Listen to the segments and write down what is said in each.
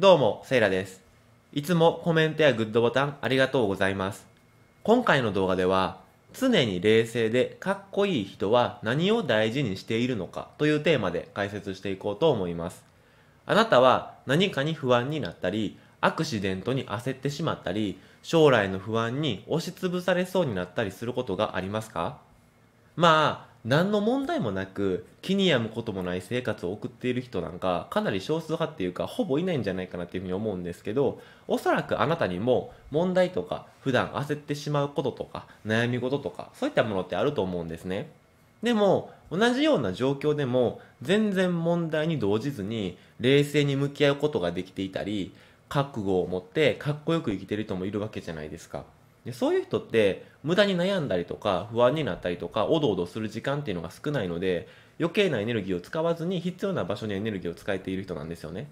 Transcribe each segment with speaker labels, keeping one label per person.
Speaker 1: どうも、セイラです。いつもコメントやグッドボタンありがとうございます。今回の動画では、常に冷静でかっこいい人は何を大事にしているのかというテーマで解説していこうと思います。あなたは何かに不安になったり、アクシデントに焦ってしまったり、将来の不安に押しつぶされそうになったりすることがありますかまあ、何の問題もなく気に病むこともない生活を送っている人なんかかなり少数派っていうかほぼいないんじゃないかなっていうふうに思うんですけどおそらくあなたにも問題とか普段焦ってしまうこととか悩み事とかそういったものってあると思うんですねでも同じような状況でも全然問題に動じずに冷静に向き合うことができていたり覚悟を持ってかっこよく生きてる人もいるわけじゃないですかでそういう人って無駄に悩んだりとか不安になったりとかおどおどする時間っていうのが少ないので余計なエネルギーを使わずに必要な場所にエネルギーを使えている人なんですよね。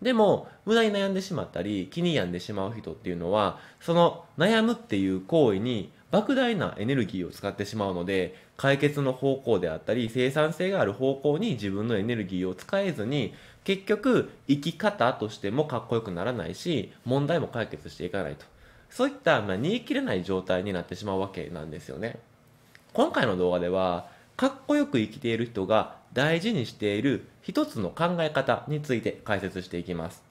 Speaker 1: でも無駄に悩んでしまったり気に病んでしまう人っていうのはその悩むっていう行為に莫大なエネルギーを使ってしまうので解決の方向であったり生産性がある方向に自分のエネルギーを使えずに結局生き方としてもかっこよくならないし問題も解決していかないとそういった、まあ、煮え切れない状態になってしまうわけなんですよね今回の動画ではかっこよく生きている人が大事にしている一つの考え方について解説していきます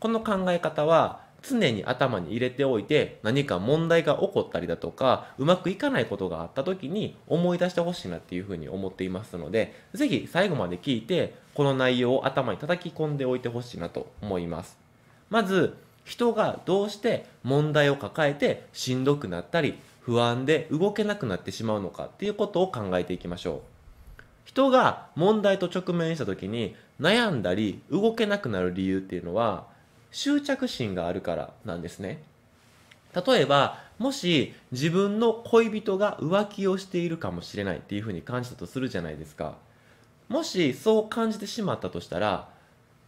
Speaker 1: この考え方は常に頭に入れておいて何か問題が起こったりだとかうまくいかないことがあった時に思い出してほしいなっていうふうに思っていますので是非最後まで聞いてこの内容を頭に叩き込んでおいてほしいなと思いますまず人がどうして問題を抱えてしんどくなったり不安で動けなくなってしまうのかっていうことを考えていきましょう人が問題と直面した時に悩んだり動けなくなる理由っていうのは執着心があるからなんですね例えばもし自分の恋人が浮気をしているかもしれないっていうふうに感じたとするじゃないですかもしそう感じてしまったとしたら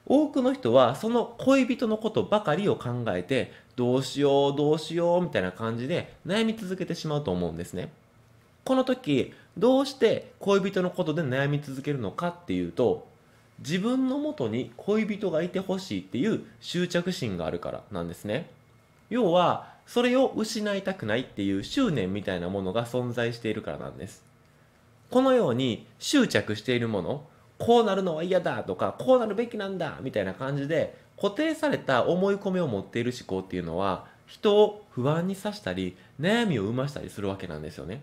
Speaker 1: 多くの人はその恋人のことばかりを考えてどうしようどうしようみたいな感じで悩み続けてしまうと思うんですねこの時どうして恋人のことで悩み続けるのかっていうと自分のもとに恋人がいてほしいっていう執着心があるからなんですね要はそれを失いたくないっていう執念みたいなものが存在しているからなんですこのように執着しているものこうなるのは嫌だとかこうなるべきなんだみたいな感じで固定された思い込みを持っている思考っていうのは人を不安にさしたり悩みを生ましたりするわけなんですよね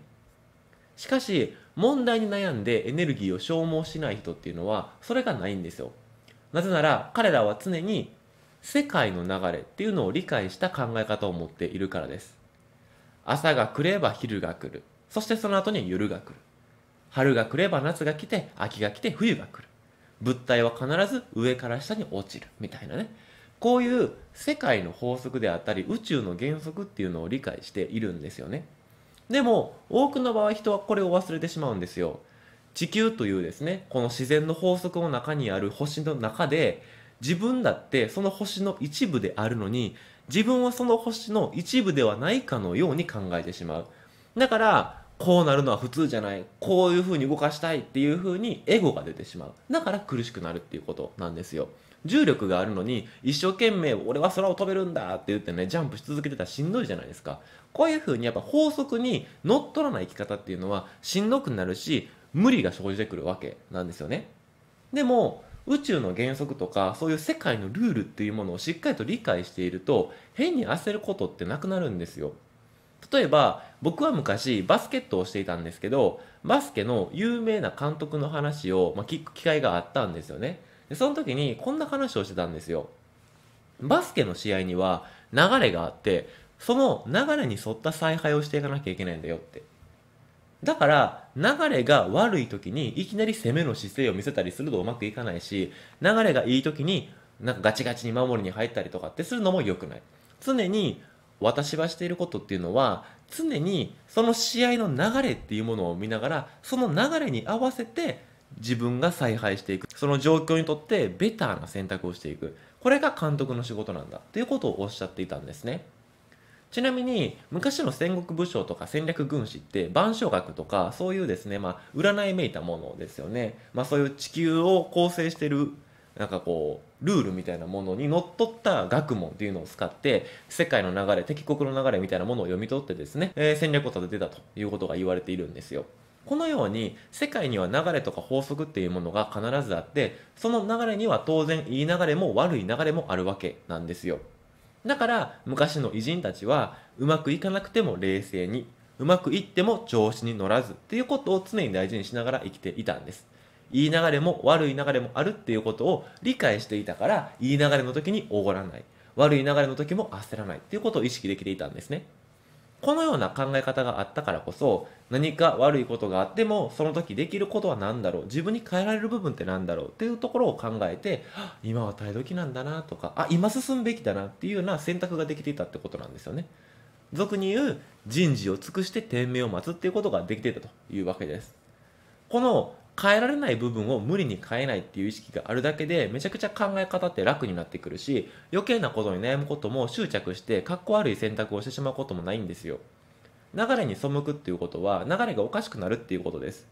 Speaker 1: しかし問題に悩んでエネルギーを消耗しない人っていうのはそれがないんですよなぜなら彼らは常に世界の流れっていうのを理解した考え方を持っているからです朝が来れば昼が来るそしてその後に夜が来る春が来れば夏が来て、秋が来て、冬が来る。物体は必ず上から下に落ちる。みたいなね。こういう世界の法則であったり、宇宙の原則っていうのを理解しているんですよね。でも、多くの場合人はこれを忘れてしまうんですよ。地球というですね、この自然の法則の中にある星の中で、自分だってその星の一部であるのに、自分はその星の一部ではないかのように考えてしまう。だから、こうなるのは普通じゃないこういうふうに動かしたいっていうふうにエゴが出てしまうだから苦しくなるっていうことなんですよ重力があるのに一生懸命俺は空を飛べるんだって言ってねジャンプし続けてたらしんどいじゃないですかこういうふうにやっぱ法則にのっとらない生き方っていうのはしんどくなるし無理が生じてくるわけなんですよねでも宇宙の原則とかそういう世界のルールっていうものをしっかりと理解していると変に焦ることってなくなるんですよ例えば僕は昔バスケットをしていたんですけどバスケの有名な監督の話を、まあ、聞く機会があったんですよねでその時にこんな話をしてたんですよバスケの試合には流れがあってその流れに沿った采配をしていかなきゃいけないんだよってだから流れが悪い時にいきなり攻めの姿勢を見せたりするとうまくいかないし流れがいい時になんかガチガチに守りに入ったりとかってするのも良くない常に私はしていることっていうのは常にその試合の流れっていうものを見ながらその流れに合わせて自分が采配していくその状況にとってベターな選択をしていくこれが監督の仕事なんだということをおっしゃっていたんですねちなみに昔の戦国武将とか戦略軍師って万象学とかそういうですねまあ占いめいたものですよねまあそういう地球を構成してるなんかこうルールみたいなものにのっとった学問っていうのを使って世界の流れ敵国の流れみたいなものを読み取ってですね、えー、戦略を立ててたということが言われているんですよ。このように世界には流れとか法則っていうものが必ずあってその流れには当然いい流れも悪い流れもあるわけなんですよ。だから昔の偉人たちはうまくいかなくても冷静にうまくいっても調子に乗らずっていうことを常に大事にしながら生きていたんです。いい流れも悪い流れもあるっていうことを理解していたからいい流れの時におごらない悪い流れの時も焦らないっていうことを意識できていたんですねこのような考え方があったからこそ何か悪いことがあってもその時できることは何だろう自分に変えられる部分って何だろうっていうところを考えて今は耐え時なんだなとかあ今進むべきだなっていうような選択ができていたってことなんですよね俗に言う人事を尽くして天命を待つっていうことができていたというわけですこの変えられない部分を無理に変えないっていう意識があるだけでめちゃくちゃ考え方って楽になってくるし余計なことに悩むことも執着してかっこ悪い選択をしてしまうこともないんですよ流れに背くっていうことは流れがおかしくなるっていうことです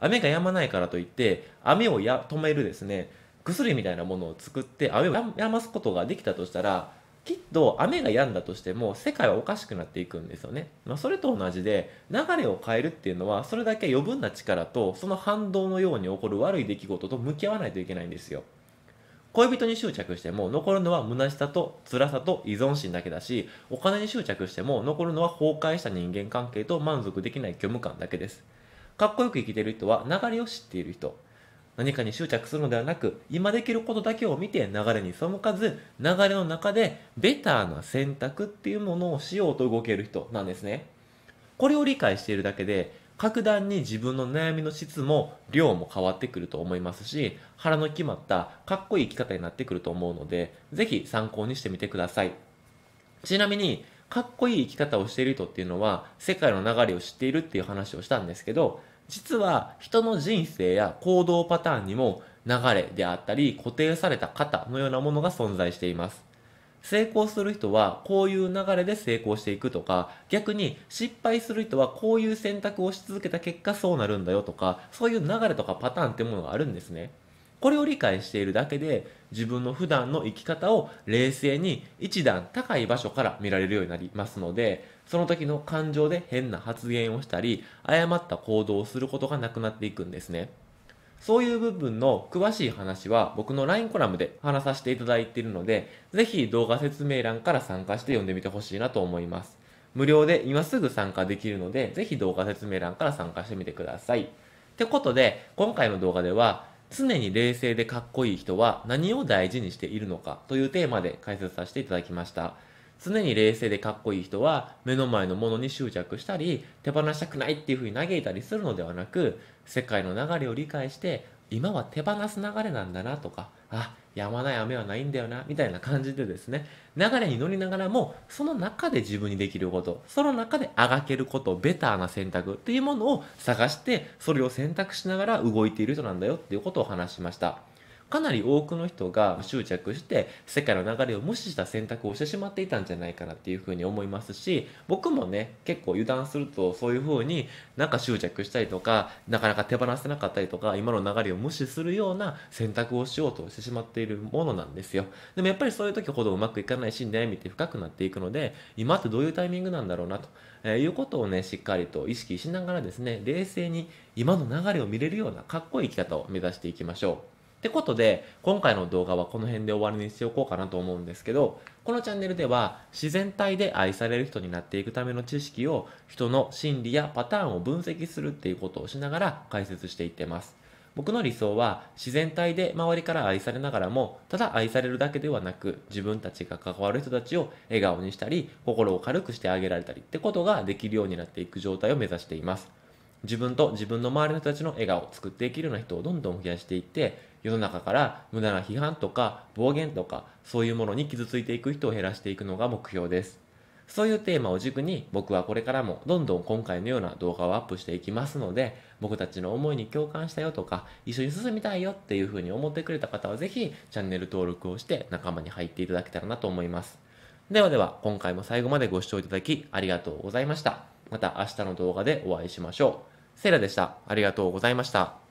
Speaker 1: 雨が止まないからといって雨をや止めるですね薬みたいなものを作って雨をやますことができたとしたらきっと雨が止んだとしても世界はおかしくなっていくんですよね、まあ、それと同じで流れを変えるっていうのはそれだけ余分な力とその反動のように起こる悪い出来事と向き合わないといけないんですよ恋人に執着しても残るのは虚しさと辛さと依存心だけだしお金に執着しても残るのは崩壊した人間関係と満足できない虚無感だけですかっこよく生きてる人は流れを知っている人何かに執着するのではなく今できることだけを見て流れに背かず流れの中でベターな選択っていうものをしようと動ける人なんですねこれを理解しているだけで格段に自分の悩みの質も量も変わってくると思いますし腹の決まったかっこいい生き方になってくると思うので是非参考にしてみてくださいちなみにかっこいい生き方をしている人っていうのは世界の流れを知っているっていう話をしたんですけど実は人の人生や行動パターンにも流れであったり固定された型のようなものが存在しています。成功する人はこういう流れで成功していくとか逆に失敗する人はこういう選択をし続けた結果そうなるんだよとかそういう流れとかパターンってものがあるんですね。これを理解しているだけで自分の普段の生き方を冷静に一段高い場所から見られるようになりますのでその時の感情で変な発言をしたり、誤った行動をすることがなくなっていくんですね。そういう部分の詳しい話は僕の LINE コラムで話させていただいているので、ぜひ動画説明欄から参加して読んでみてほしいなと思います。無料で今すぐ参加できるので、ぜひ動画説明欄から参加してみてください。ってことで、今回の動画では、常に冷静でかっこいい人は何を大事にしているのかというテーマで解説させていただきました。常に冷静でかっこいい人は目の前のものに執着したり手放したくないっていうふうに嘆いたりするのではなく世界の流れを理解して今は手放す流れなんだなとかあやまない雨はないんだよなみたいな感じでですね流れに乗りながらもその中で自分にできることその中であがけることベターな選択っていうものを探してそれを選択しながら動いている人なんだよっていうことを話しました。かなり多くの人が執着して世界の流れを無視した選択をしてしまっていたんじゃないかなっていうふうに思いますし僕もね結構油断するとそういうふうになんか執着したりとかなかなか手放せなかったりとか今の流れを無視するような選択をしようとしてしまっているものなんですよでもやっぱりそういう時ほどうまくいかないし悩みって深くなっていくので今ってどういうタイミングなんだろうなと、えー、いうことをねしっかりと意識しながらですね冷静に今の流れを見れるようなかっこいい生き方を目指していきましょう。ってことで、今回の動画はこの辺で終わりにしておこうかなと思うんですけど、このチャンネルでは自然体で愛される人になっていくための知識を人の心理やパターンを分析するっていうことをしながら解説していってます。僕の理想は自然体で周りから愛されながらもただ愛されるだけではなく自分たちが関わる人たちを笑顔にしたり心を軽くしてあげられたりってことができるようになっていく状態を目指しています自分と自分の周りの人たちの笑顔を作っていけるような人をどんどん増やしていって世の中から無駄な批判とか暴言とかそういうものに傷ついていく人を減らしていくのが目標です。そういうテーマを軸に僕はこれからもどんどん今回のような動画をアップしていきますので僕たちの思いに共感したよとか一緒に進みたいよっていう風に思ってくれた方はぜひチャンネル登録をして仲間に入っていただけたらなと思います。ではでは今回も最後までご視聴いただきありがとうございました。また明日の動画でお会いしましょう。セイラでした。ありがとうございました。